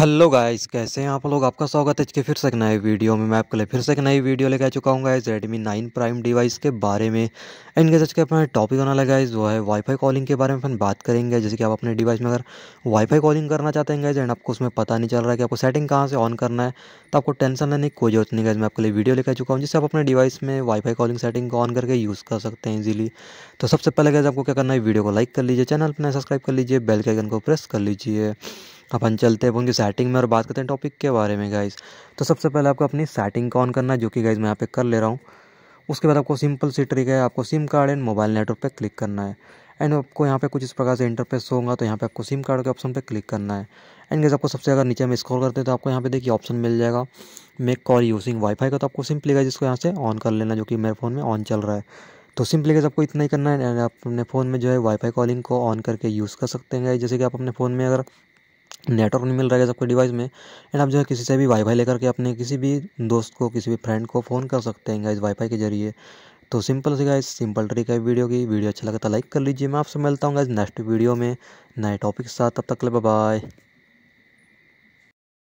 hello guys कैसे हैं आप लोग आपका स्वागत है के फिर से एक नए वीडियो में मैं आपके लिए फिर से एक नई वीडियो लेकर आ चुका हूँ guys Redmi nine prime device के बारे में इनके सच के अपना टॉपिक होना लगा इस वो है वाईफाई कॉलिंग के बारे में अपन बात करेंगे जैसे कि आप अपने डिवाइस में अगर वाईफाई कॉलिंग करना चाहते हैं गाइज एंड आपको उसमें पता नहीं चल रहा है कि आपको सेटिंग कहाँ से ऑन करना है तो आपको टेंशन लेने की कोई जरूरत नहीं गाइज मैं आपके लिए वीडियो लेकर आ चुका हूँ जिससे आप अपने डिवाइस में वाईफाई कॉलिंग सेटिंग को ऑन करके यूज़ कर सकते हैं ईजिली तो सबसे पहले गैस आपको क्या करना है वीडियो को लाइक कर लीजिए चैनल पर सब्सक्राइब कर लीजिए बेल के आइकन को प्रेस कर लीजिए अपन चलते हैं उनकी सेटिंग में और बात करते हैं टॉपिक के बारे में गाइज तो सबसे पहले आपको अपनी सेटिंग का ऑन करना है जो कि गाइज मैं यहाँ पे कर ले रहा हूँ उसके बाद आपको सिंपल सी ट्रिक है आपको SIM card and mobile network पर क्लिक करना है एंड आपको यहाँ पे कुछ इस प्रकार से इंटरफेस होगा तो यहाँ पे आपको सिम कार्ड के ऑप्शन पे क्लिक करना है एंड गैस आपको सबसे अगर नीचे में स्क्रॉल करते हैं तो आपको यहाँ पे देखिए ऑप्शन मिल जाएगा मेक कॉल यूजिंग वाईफाई का तो आपको सिंपली गाइज इसको यहाँ से ऑन कर लेना जो कि मेरे फ़ोन में ऑन चल रहा है तो सिंपली गैस आपको इतना ही करना है आप अपने फ़ोन में जो है वाईफाई कॉलिंग को ऑन करके यूज़ कर सकते हैं जैसे कि आप अपने फ़ोन में अगर नेटवर्क नहीं मिल रहा है सबके डिवाइस में एंड आप जो है किसी से भी वाईफाई लेकर के अपने किसी भी दोस्त को किसी भी फ्रेंड को फ़ोन कर सकते हैं गाइज वाईफाई के जरिए तो सिंपल से गाइज सिंपल ट्रिक है वीडियो की वीडियो अच्छा लगा तो लाइक कर लीजिए मैं आपसे मिलता हूँ गाइज नेक्स्ट वीडियो में नए टॉपिक के साथ तब तक ले बाय